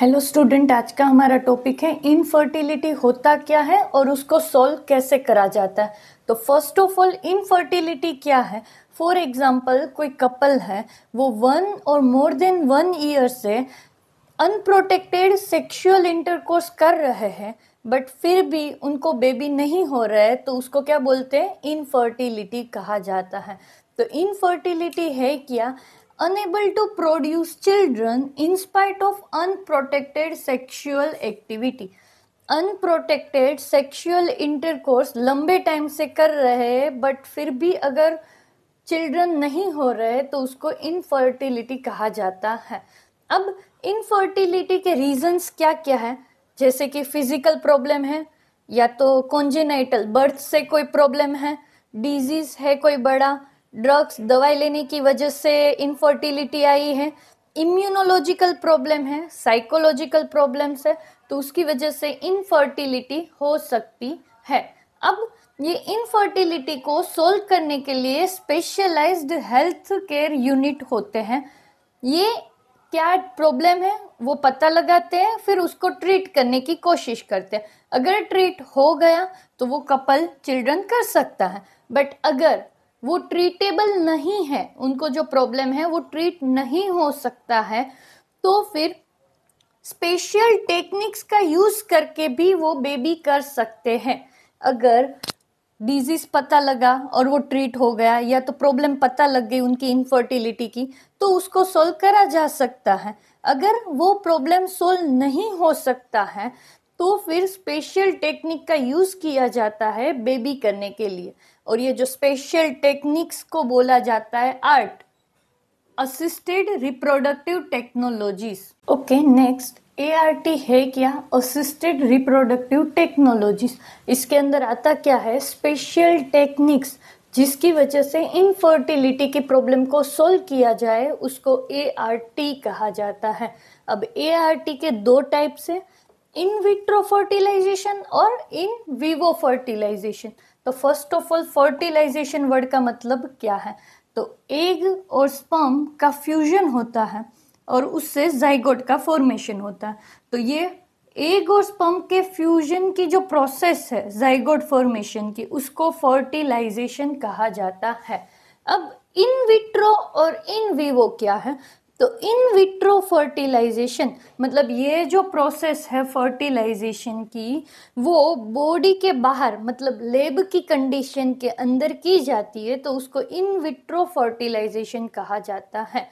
Hello student आज का हमारा टॉपिक है इनफर्टिलिटी होता क्या है और उसको सॉल्व कैसे करा जाता है तो फर्स्ट ऑफ ऑल इनफर्टिलिटी क्या है फॉर एग्जांपल कोई कपल है वो वन और मोर देन वन ईयर से अनप्रोटेक्टेड सेक्सुअल इंटरकोर्स कर रहे हैं बट फिर भी उनको बेबी नहीं हो रहा है तो उसको क्या बोलते हैं इनफर्टिलिटी कहा जाता है तो इनफर्टिलिटी है क्या unable to produce children in spite of unprotected sexual activity. Unprotected sexual intercourse लंबे टाइम से कर रहे हैं बट फिर भी अगर चिल्ड्रन नहीं हो रहे तो उसको इनफर्टिलिटी कहा जाता है अब इनफर्टिलिटी के रीजंस क्या क्या है जैसे कि फिजिकल प्रॉब्लम है या तो कॉन्जेनाइटल बर्थ से कोई प्रॉब्लम है डिजीज है कोई बड़ा ड्रग्स दवाई लेने की वजह से इनफर्टिलिटी आई है इम्यूनोलॉजिकल प्रॉब्लम है साइकोलॉजिकल प्रॉब्लम्स है तो उसकी वजह से इनफर्टिलिटी हो सकती है अब ये इनफर्टिलिटी को सोल्व करने के लिए स्पेशलाइज्ड हेल्थ केयर यूनिट होते हैं ये क्या प्रॉब्लम है वो पता लगाते हैं फिर उसको ट्रीट करने की कोशिश करते हैं अगर ट्रीट हो गया तो वो कपल चिल्ड्रन कर सकता है बट अगर वो ट्रीटेबल नहीं है उनको जो प्रॉब्लम है वो ट्रीट नहीं हो सकता है तो फिर स्पेशल टेक्निक्स का यूज़ करके भी वो बेबी कर सकते हैं अगर डिजीज पता लगा और वो ट्रीट हो गया या तो प्रॉब्लम पता लग गई उनकी इनफर्टिलिटी की तो उसको सोल्व करा जा सकता है अगर वो प्रॉब्लम सोल्व नहीं हो सकता है तो फिर स्पेशल टेक्निक का यूज़ किया जाता है बेबी करने के लिए और ये जो स्पेशल टेक्निक्स को बोला जाता है art assisted reproductive technologies okay next A है क्या असिस्टेड रिप्रोडक्टिव टेक्नोलॉजीज इसके अंदर आता क्या है स्पेशल टेक्निक्स जिसकी वजह से इनफर्टिलिटी की प्रॉब्लम को सोल्व किया जाए उसको ए कहा जाता है अब ए के दो टाइप्स हैं इन विट्रो फर्टिलाइजेशन और इन विवो फर्टिलाइजेशन तो first of all fertilisation word का मतलब क्या है तो एग और स्पर्म का फ्यूजन होता है और उससे जाइगोट का फॉर्मेशन होता है तो ये एग और स्पर्म के फ्यूजन की जो प्रोसेस है जाइगोट फॉर्मेशन की उसको फर्टिलाइजेशन कहा जाता है अब इन विट्रो और इन विवो क्या है तो इन विट्रो फर्टिलाइजेशन मतलब ये जो प्रोसेस है फर्टिलाइजेशन की वो बॉडी के बाहर मतलब लेब की कंडीशन के अंदर की जाती है तो उसको इन विट्रो फर्टिलाइजेशन कहा जाता है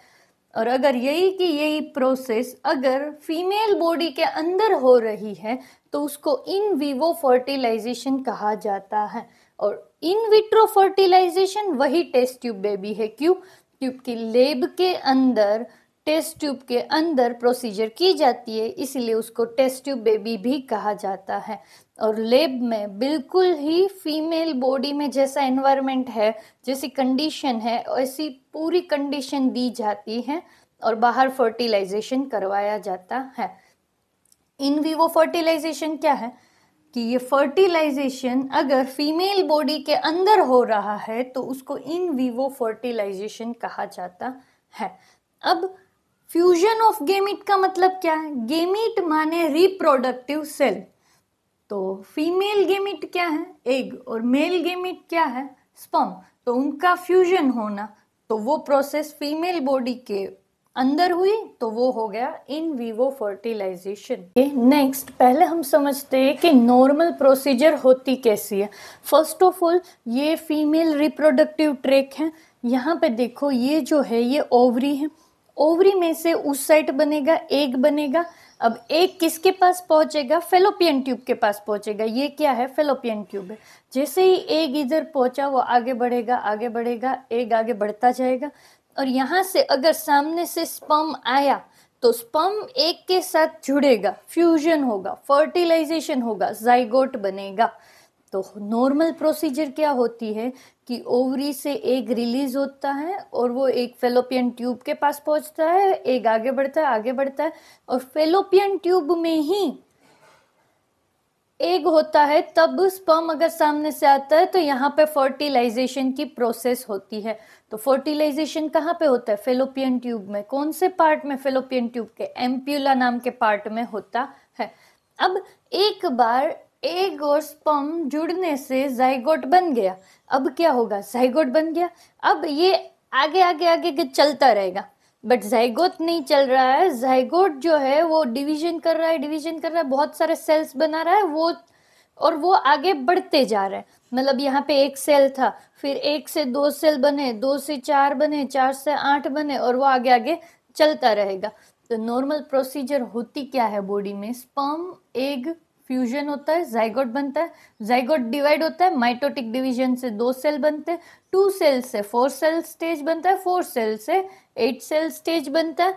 और अगर यही कि यही प्रोसेस अगर फीमेल बॉडी के अंदर हो रही है तो उसको इन विवो फर्टिलाइजेशन कहा जाता है और इन विट्रो फर्टिलाइजेशन वही टेस्ट ट्यूब बेबी है क्यों ट्यूब की लेब के अंदर टेस्ट ट्यूब के अंदर प्रोसीजर की जाती है इसलिए उसको टेस्ट ट्यूब बेबी भी कहा जाता है और लेब में बिल्कुल ही फीमेल बॉडी में जैसा एनवायरनमेंट है जैसी कंडीशन है ऐसी पूरी कंडीशन दी जाती है और बाहर फर्टिलाइजेशन करवाया जाता है इन वीवो फर्टिलाइजेशन क्या है कि ये फर्टिलाइजेशन अगर फीमेल बॉडी के अंदर हो रहा है तो उसको इन वीवो फर्टिलाइजेशन कहा जाता है अब फ्यूजन ऑफ गेमिट का मतलब क्या है गेमिट माने रिप्रोडक्टिव सेल तो फीमेल गेमिट क्या है एग और मेल गेमिट क्या है स्पम तो उनका फ्यूजन होना तो वो प्रोसेस फीमेल बॉडी के अंदर हुई तो वो हो गया इन वीवो फर्टिलाइजेशन नेक्स्ट पहले हम समझते हैं कि नॉर्मल प्रोसीजर होती कैसी है फर्स्ट ऑफ ऑल ये फीमेल रिप्रोडक्टिव ट्रैक है यहाँ पे देखो ये जो है ये ओवरी है ओवरी में से उस साइड बनेगा एक बनेगा अब एक किसके पास पहुंचेगा फेलोपियन ट्यूब के पास पहुंचेगा ये क्या है फेलोपियन ट्यूब है जैसे ही एक इधर पहुंचा वो आगे बढ़ेगा आगे बढ़ेगा एक आगे बढ़ता जाएगा और यहाँ से अगर सामने से स्पम आया तो स्पम एक के साथ जुड़ेगा फ्यूजन होगा फर्टिलाइजेशन होगा जाइगोट बनेगा तो नॉर्मल प्रोसीजर क्या होती है कि ओवरी से एक रिलीज होता है और वो एक फेलोपियन ट्यूब के पास पहुंचता है एक आगे बढ़ता है आगे बढ़ता है और फेलोपियन ट्यूब में ही एग होता है तब स्पर्म अगर सामने से आता है तो यहाँ पे फर्टिलाइजेशन की प्रोसेस होती है तो फर्टिलाइजेशन कहाँ पे होता है फेलोपियन ट्यूब में कौन से पार्ट में फेलोपियन ट्यूब के एम्प्यूला नाम के पार्ट में होता है अब एक बार एग और स्पर्म जुड़ने से जाइगोट बन गया अब क्या होगा जाइगोट बन गया अब ये आगे आगे आगे, आगे चलता रहेगा बट जयगोट नहीं चल रहा है जयगोट जो है वो डिवीजन कर रहा है डिवीजन कर रहा है बहुत सारे सेल्स बना रहा है वो और वो आगे बढ़ते जा रहे हैं मतलब यहाँ पे एक सेल था फिर एक से दो सेल बने दो से चार बने चार से आठ बने और वो आगे आगे चलता रहेगा तो नॉर्मल प्रोसीजर होती क्या है बॉडी में स्पर्म एग फ्यूजन होता है जाइगोट बनता है जाइगोट डिवाइड होता है माइटोटिक डिवीजन से दो सेल बनते हैं टू सेल से फोर सेल स्टेज बनता है फोर सेल से एट सेल स्टेज बनता है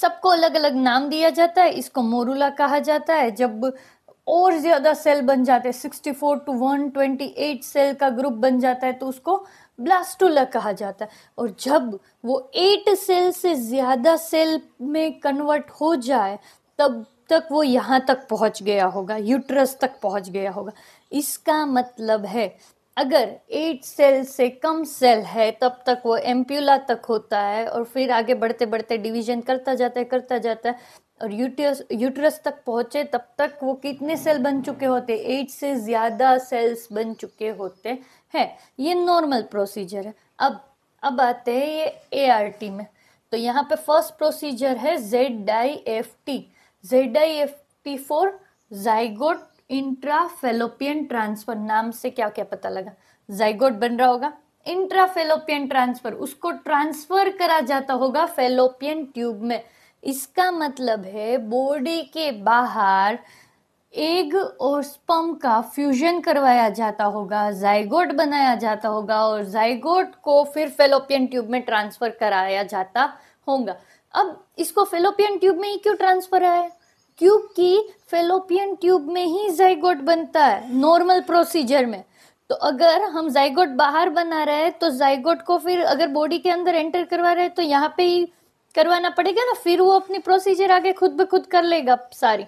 सबको अलग अलग नाम दिया जाता है इसको मोरूला कहा जाता है जब और ज़्यादा सेल बन जाते हैं sixty four to one twenty eight cell का ग्रुप बन जाता है तो उसको ब्लास्टूला कहा जाता है और जब वो एट सेल से ज़्यादा सेल में कन्वर्ट हो जाए तब तक वो यहाँ तक पहुँच गया होगा यूट्रस तक पहुँच गया होगा इसका मतलब है अगर एट सेल से कम सेल है तब तक वो एम्प्यूला तक होता है और फिर आगे बढ़ते बढ़ते डिवीजन करता जाता है करता जाता है और यूटरस यूट्रस तक पहुँचे तब तक वो कितने सेल बन चुके होते हैं एट से ज़्यादा सेल्स बन चुके होते हैं ये नॉर्मल प्रोसीजर है अब अब आते हैं ये ए आर टी में तो यहाँ पे फर्स्ट प्रोसीजर है Z I F T Z I F T for zygote intrafallopian transfer नाम से क्या क्या पता लगा जाइगोट बन रहा होगा इंट्राफेलोपियन ट्रांसफर उसको ट्रांसफर करा जाता होगा फेलोपियन ट्यूब में इसका मतलब है बॉडी के बाहर एग और स्पम का फ्यूजन करवाया जाता होगा जाइगोट बनाया जाता होगा और जाइगोट को फिर फेलोपियन ट्यूब में ट्रांसफर कराया जाता होगा अब इसको फेलोपियन ट्यूब में ही क्यों ट्रांसफर है क्यूब की फेलोपियन ट्यूब में ही जयगोट बनता है नॉर्मल प्रोसीजर में तो अगर हम जयगोट बाहर बना रहे हैं तो जयगोट को फिर अगर बॉडी के अंदर एंटर करवा रहे हैं तो यहाँ पे ही करवाना पड़ेगा ना फिर वो अपनी प्रोसीजर आगे खुद ब खुद कर लेगा सारी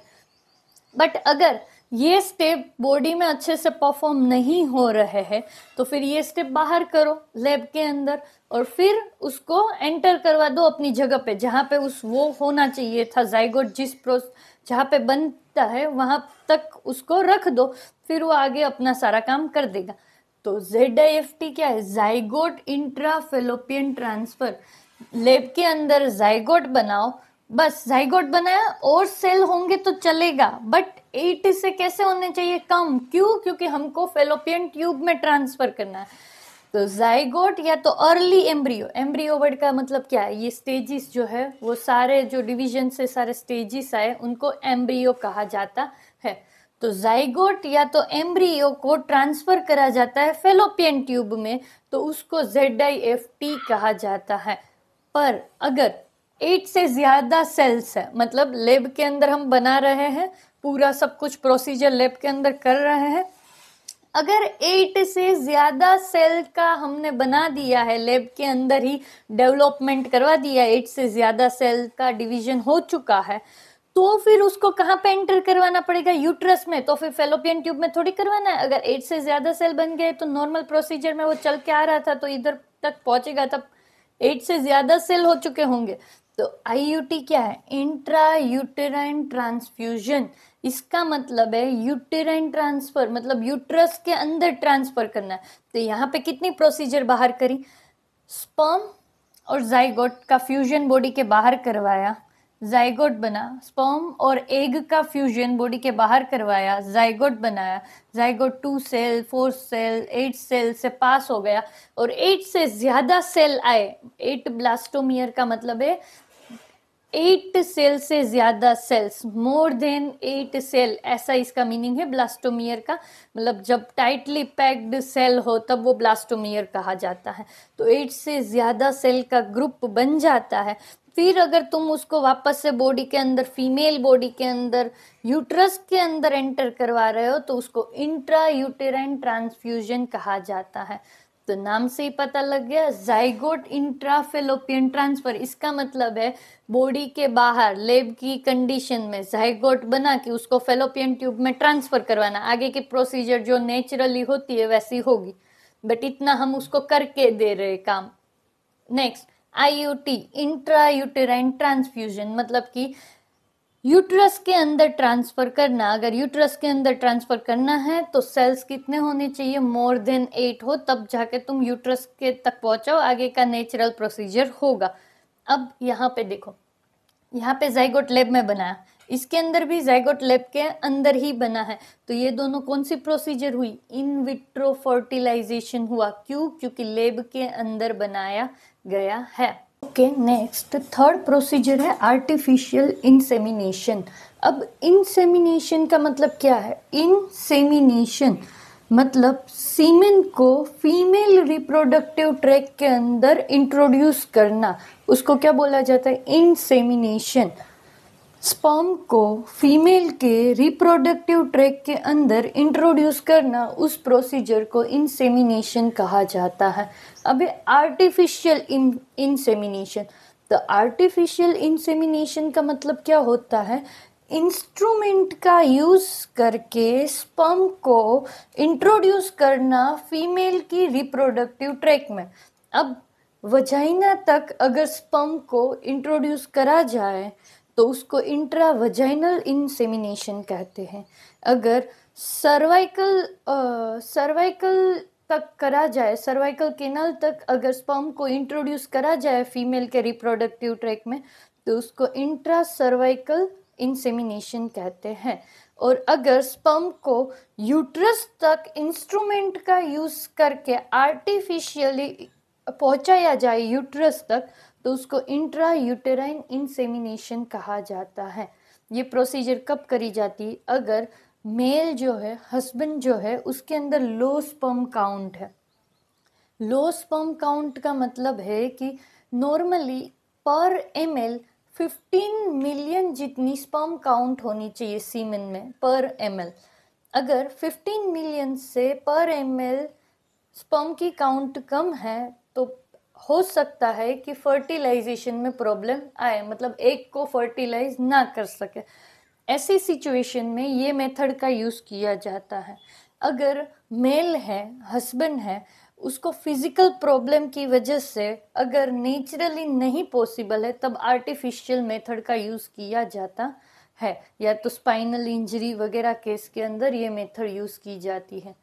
बट अगर ये स्टेप बॉडी में अच्छे से परफॉर्म नहीं हो रहे हैं तो फिर ये स्टेप बाहर करो लैब के अंदर और फिर उसको एंटर करवा दो अपनी जगह पे जहाँ पे उस वो होना चाहिए था जयगोट जिस प्रोस जहाँ पे बनता है वहां तक उसको रख दो फिर वो आगे अपना सारा काम कर देगा तो जेड आई एफ टी क्या है जाइगोट इंट्राफेलोपियन ट्रांसफर लेब के अंदर जाइगोट बनाओ बस जाइगोट बनाया और सेल होंगे तो चलेगा बट एट से कैसे होने चाहिए कम क्यों क्योंकि हमको फेलोपियन ट्यूब में ट्रांसफर करना है तो जाइगोट या तो अर्ली एम्ब्रियो एम्ब्रियो वर्ड का मतलब क्या है ये स्टेजिस जो है वो सारे जो डिवीजन से सारे स्टेजिस आए उनको एम्ब्रियो कहा जाता है तो जाइगोट या तो एम्ब्रियो को ट्रांसफर करा जाता है फेलोपियन ट्यूब में तो उसको जेड आई एफ टी कहा जाता है पर अगर एट से ज़्यादा सेल्स है मतलब लेब के अंदर हम बना रहे हैं पूरा सब कुछ प्रोसीजर लेब के अंदर कर रहे हैं अगर एट से ज़्यादा सेल का हमने बना दिया है लैब के अंदर ही डेवलपमेंट करवा दिया एट से ज़्यादा सेल का डिवीजन हो चुका है तो फिर उसको कहाँ पे एंटर करवाना पड़ेगा यूट्रस में तो फिर फेलोपियन ट्यूब में थोड़ी करवाना है अगर एट से ज़्यादा सेल बन गए तो नॉर्मल प्रोसीजर में वो चल के आ रहा था तो इधर तक पहुंचेगा तब एट से ज़्यादा सेल हो चुके होंगे तो आईयूटी क्या है इंट्रा यूटेराइन ट्रांसफ्यूजन इसका मतलब है यूटेराइन ट्रांसफर मतलब यूट्रस के अंदर ट्रांसफर करना है तो यहाँ पे कितनी प्रोसीजर बाहर करी स्पर्म और जाइगोट का फ्यूजन बॉडी के बाहर करवाया जायगोट बना स्पर्म और एग का फ्यूजन बॉडी के बाहर करवाया जायगोट बनाया zygote two cell four cell eight cell से पास हो गया और एट से ज़्यादा सेल आए एट ब्लास्टोमियर का मतलब है एट सेल से ज़्यादा cells more than eight cell ऐसा इसका मीनिंग है ब्लास्टोमियर का मतलब जब टाइटली पैक्ड सेल हो तब वो ब्लास्टोमियर कहा जाता है तो एट से ज़्यादा सेल का ग्रुप बन जाता है फिर अगर तुम उसको वापस से बॉडी के अंदर फीमेल बॉडी के अंदर यूट्रस के अंदर एंटर करवा रहे हो तो उसको इंट्रा यूटेराइन ट्रांसफ्यूजन कहा जाता है तो नाम से ही पता लग गया जाइगोट इंट्राफेलोपियन ट्रांसफर इसका मतलब है बॉडी के बाहर लेब की कंडीशन में जाइगोट बना के उसको फेलोपियन ट्यूब में ट्रांसफर करवाना आगे की प्रोसीजर जो नेचुरली होती है वैसी होगी बट इतना हम उसको करके दे रहे काम next I T intra uterine transfusion मतलब की यूट्रस के अंदर ट्रांसफर करना अगर यूट्रस के अंदर ट्रांसफर करना है तो सेल्स कितने होने चाहिए मोर देन एट हो तब जाके तुम यूट्रस के तक पहुंचाओ आगे का नेचुरल प्रोसीजर होगा अब यहाँ पे देखो यहाँ पे जाइगोट लेब में बनाया इसके अंदर भी जाइगोट लेब के अंदर ही बना है तो ये दोनों कौन सी प्रोसीजर हुई इन विट्रो फर्टिलाइजेशन हुआ क्यों क्योंकि लेब के अंदर बनाया गया है ओके नेक्स्ट थर्ड प्रोसीजर है आर्टिफिशियल इंसेमिनेशन अब इंसेमिनेशन का मतलब क्या है इंसेमिनेशन मतलब सीमेन को फीमेल रिप्रोडक्टिव ट्रैक के अंदर इंट्रोड्यूस करना उसको क्या बोला जाता है इंसेमिनेशन स्पर्म को फीमेल के रिप्रोडक्टिव ट्रैक के अंदर इंट्रोड्यूस करना उस प्रोसीजर को इंसेमिनेशन कहा जाता है अभी आर्टिफिशियल इंसेमिनेशन तो आर्टिफिशियल इंसेमिनेशन का मतलब क्या होता है इंस्ट्रूमेंट का यूज़ करके स्पर्म को इंट्रोड्यूस करना फीमेल की रिप्रोडक्टिव ट्रैक में अब वजाइना तक अगर स्पर्म को इंट्रोड्यूस करा जाए तो उसको इंट्रावजाइनल इंसेमिनेशन कहते हैं अगर सर्वाइकल सर्वाइकल तक करा जाए सर्वाइकल केनल तक अगर स्पर्म को इंट्रोड्यूस करा जाए फीमेल के रिप्रोडक्टिव ट्रैक में तो उसको इंट्रा सर्वाइकल इंसेमिनेशन कहते हैं और अगर स्पर्म को यूट्रस तक इंस्ट्रूमेंट का यूज़ करके आर्टिफिशियली पहुंचाया जाए यूट्रस तक तो उसको इंट्रा यूटेराइन इंसेमिनेशन कहा जाता है ये प्रोसीजर कब करी जाती अगर मेल जो है हस्बैंड जो है उसके अंदर लो स्पर्म काउंट है लो स्पर्म काउंट का मतलब है कि normally per M L fifteen million जितनी स्पर्म काउंट होनी चाहिए सीमेन में पर एम एल अगर फिफ्टीन मिलियन से पर एम एल स्पर्म की काउंट कम है तो हो सकता है कि फर्टिलाइजेशन में प्रॉब्लम आए मतलब एक को फर्टिलाइज ना कर सके ऐसी सिचुएशन में ये मेथड का यूज़ किया जाता है अगर मेल है हस्बैंड है उसको फिजिकल प्रॉब्लम की वजह से अगर नेचुरली नहीं पॉसिबल है तब आर्टिफिशियल मेथड का यूज़ किया जाता है या तो स्पाइनल इंजरी वगैरह केस के अंदर ये मेथड यूज़ की जाती है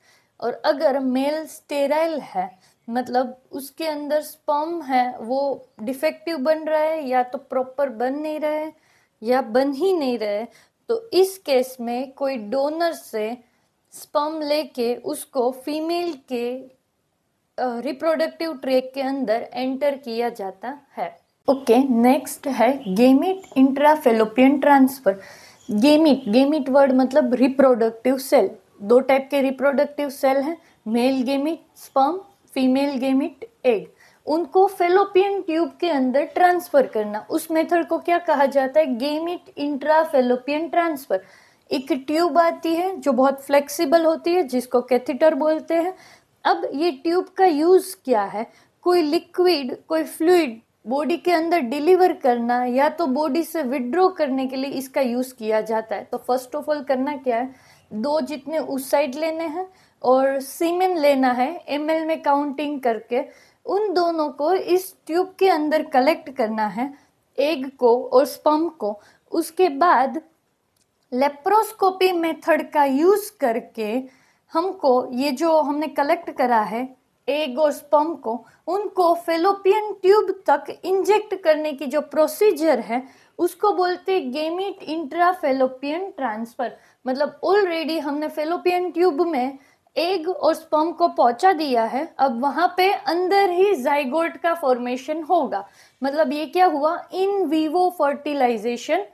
और अगर मेल स्टेराइल है मतलब उसके अंदर स्पर्म है वो डिफेक्टिव बन रहा है या तो प्रॉपर बन नहीं रहे या बन ही नहीं रहे तो इस केस में कोई डोनर से स्पर्म लेके उसको फीमेल के रिप्रोडक्टिव ट्रेक के अंदर एंटर किया जाता है ओके okay, नेक्स्ट है gamete intrafallopian transfer gamete gamete word मतलब रिप्रोडक्टिव सेल दो टाइप के रिप्रोडक्टिव सेल हैं male gamete sperm female gamete egg उनको फेलोपियन ट्यूब के अंदर ट्रांसफर करना उस मेथड को क्या कहा जाता है गेमिट इंट्रा फेलोपियन ट्रांसफर एक ट्यूब आती है जो बहुत फ्लेक्सिबल होती है जिसको कैथेटर बोलते हैं अब ये ट्यूब का यूज़ क्या है कोई लिक्विड कोई फ्लूड बॉडी के अंदर डिलीवर करना या तो बॉडी से विड्रॉ करने के लिए इसका यूज़ किया जाता है तो फर्स्ट ऑफ ऑल करना क्या है दो जितने उस साइड लेने हैं और सीमेन लेना है एम में काउंटिंग करके उन दोनों को इस ट्यूब के अंदर कलेक्ट करना है एग को और स्पम को उसके बाद लेप्रोस्कोपी मेथड का यूज़ करके हमको ये जो हमने कलेक्ट करा है एग और स्पम को उनको फेलोपियन ट्यूब तक इंजेक्ट करने की जो प्रोसीजर है उसको बोलते गेमिट इंट्रा फेलोपियन ट्रांसफ़र मतलब ऑलरेडी हमने फेलोपियन ट्यूब में एग और स्पर्म को पहुंचा दिया है अब वहां पे अंदर ही जाइगोट का फॉर्मेशन होगा मतलब ये क्या हुआ इन वीवो फर्टिलाइजेशन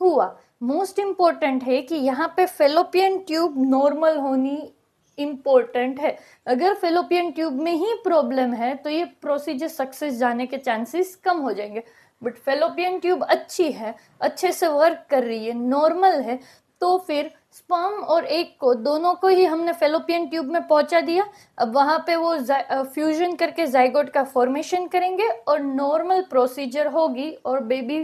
हुआ मोस्ट इंपॉर्टेंट है कि यहाँ पे फेलोपियन ट्यूब नॉर्मल होनी इम्पोर्टेंट है अगर फेलोपियन ट्यूब में ही प्रॉब्लम है तो ये प्रोसीजर सक्सेस जाने के चांसेस कम हो जाएंगे बट फेलोपियन ट्यूब अच्छी है अच्छे से वर्क कर रही है नॉर्मल है तो फिर स्पर्म और एक को दोनों को ही हमने फेलोपियन ट्यूब में पहुंचा दिया अब वहां पे वो फ्यूजन करके जाइगोट का फॉर्मेशन करेंगे और नॉर्मल प्रोसीजर होगी और बेबी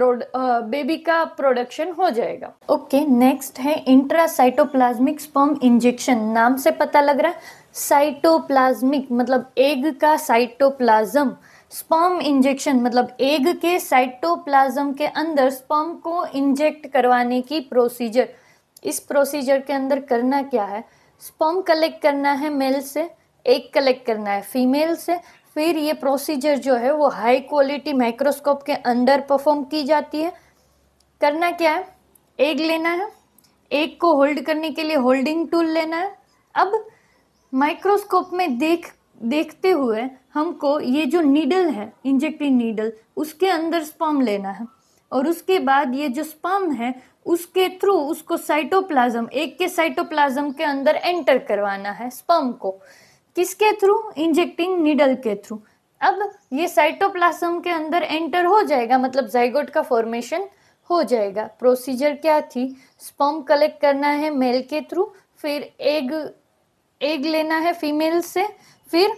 बेबी का प्रोडक्शन हो जाएगा ओके नेक्स्ट है इंट्रासाइटोप्लाज्मिक स्पर्म इंजेक्शन नाम से पता लग रहा है साइटोप्लाज्मिक मतलब एग का साइटोप्लाज्म स्पर्म इंजेक्शन मतलब एग के साइटोप्लाज्म के अंदर स्पर्म को इंजेक्ट करवाने की प्रोसीजर इस प्रोसीजर के अंदर करना क्या है स्पर्म कलेक्ट करना है मेल से एक कलेक्ट करना है फीमेल से फिर ये प्रोसीजर जो है वो हाई क्वालिटी माइक्रोस्कोप के अंदर परफॉर्म की जाती है करना क्या है एग लेना है एग को होल्ड करने के लिए होल्डिंग टूल लेना है अब माइक्रोस्कोप में देख देखते हुए हमको ये जो नीडल है इंजेक्टिंग नीडल उसके अंदर स्पॉम लेना है और उसके बाद ये जो स्पर्म है उसके थ्रू उसको साइटोप्लाज्म एक के साइटोप्लाज्म के अंदर एंटर करवाना है स्पर्म को किसके थ्रू इंजेक्टिंग नीडल के थ्रू अब ये साइटोप्लाज्म के अंदर एंटर हो जाएगा मतलब जाइगोट का फॉर्मेशन हो जाएगा प्रोसीजर क्या थी स्पर्म कलेक्ट करना है मेल के थ्रू फिर एग एग लेना है फीमेल से फिर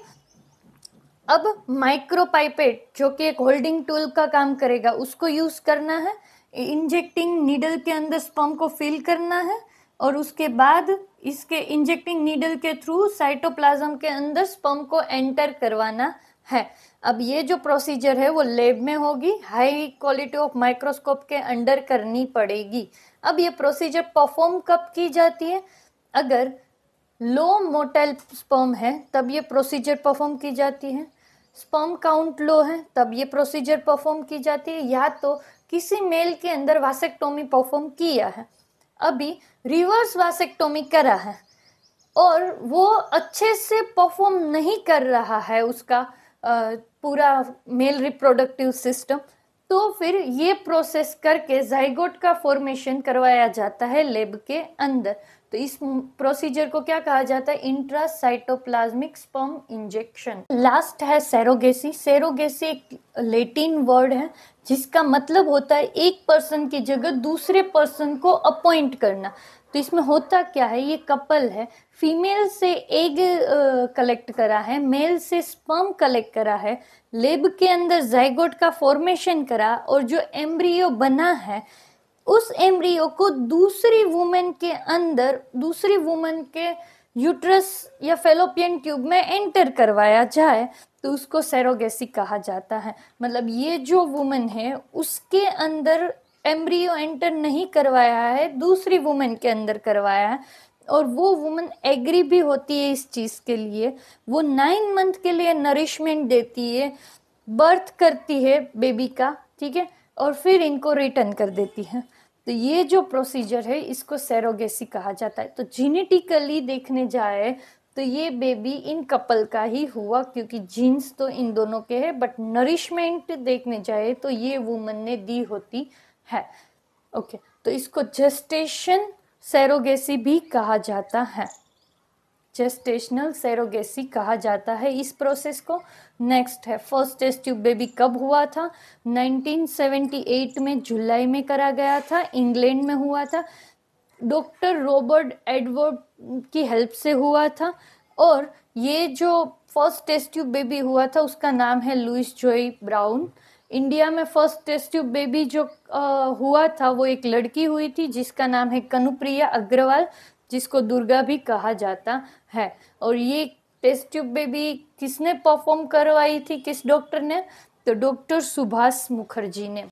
अब माइक्रोपाइपेट जो कि एक होल्डिंग टूल का काम करेगा उसको यूज करना है इंजेक्टिंग नीडल के अंदर स्पम को फिल करना है और उसके बाद इसके इंजेक्टिंग नीडल के थ्रू साइटोप्लाज्म के अंदर स्पम को एंटर करवाना है अब ये जो प्रोसीजर है वो लैब में होगी हाई क्वालिटी ऑफ माइक्रोस्कोप के अंडर करनी पड़ेगी अब ये प्रोसीजर परफॉर्म कब की जाती है अगर लो मोटाइल स्पर्म है तब ये प्रोसीजर परफॉर्म की जाती है स्पर्म काउंट लो है तब ये प्रोसीजर परफॉर्म की जाती है या तो किसी मेल के अंदर वासेक्टोमी परफॉर्म किया है अभी रिवर्स वासेक्टोमी करा है और वो अच्छे से परफॉर्म नहीं कर रहा है उसका पूरा मेल रिप्रोडक्टिव सिस्टम तो फिर ये प्रोसेस करके जाइगोट का फॉर्मेशन करवाया जाता है लेब के अंदर तो इस प्रोसीजर को क्या कहा जाता है इंट्रासाइटोप्लाज्मिक स्पर्म इंजेक्शन लास्ट है सेरोगेसी सेरोगेसी एक लेटिन वर्ड है जिसका मतलब होता है एक पर्सन की जगह दूसरे पर्सन को अपॉइंट करना तो इसमें होता क्या है ये कपल है फीमेल से एग कलेक्ट करा है मेल से स्पर्म कलेक्ट करा है लेब के अंदर जैगोट का फॉर्मेशन करा और जो एम्ब्रियो बना है उस एम्ब्रियो को दूसरी वुमेन के अंदर दूसरी वुमेन के यूट्रस या फेलोपियन ट्यूब में एंटर करवाया जाए तो उसको सेरोगेसी कहा जाता है मतलब ये जो वुमेन है उसके अंदर एम्ब्रियो एंटर नहीं करवाया है दूसरी वुमेन के अंदर करवाया है और वो वुमेन एग्री भी होती है इस चीज़ के लिए वो नाइन मंथ के लिए नरिशमेंट देती है बर्थ करती है बेबी का ठीक है और फिर इनको रिटर्न कर देती है तो ये जो प्रोसीजर है इसको सेरोगेसी कहा जाता है तो जीनेटिकली देखने जाए तो ये बेबी इन कपल का ही हुआ क्योंकि जीन्स तो इन दोनों के हैं बट नरिशमेंट देखने जाए तो ये वुमन ने दी होती है ओके तो इसको जेस्टेशन सेरोगेसी भी कहा जाता है जेस्टेशनल सेरोगेसी कहा जाता है इस प्रोसेस को नेक्स्ट है फर्स्ट टेस्ट ट्यूब बेबी कब हुआ था 1978 में जुलाई में करा गया था इंग्लैंड में हुआ था डॉक्टर रॉबर्ट एडवर्ड की हेल्प से हुआ था और ये जो फर्स्ट टेस्ट ट्यूब बेबी हुआ था उसका नाम है लुइस जोई ब्राउन इंडिया में फर्स्ट टेस्ट ट्यूब बेबी जो आ, हुआ था वो एक लड़की हुई थी जिसका नाम है कनुप्रिया अग्रवाल जिसको दुर्गा भी कहा जाता है और ये टेस्ट ट्यूब में भी किसने परफॉर्म करवाई थी किस डॉक्टर ने तो डॉक्टर सुभाष मुखर्जी ने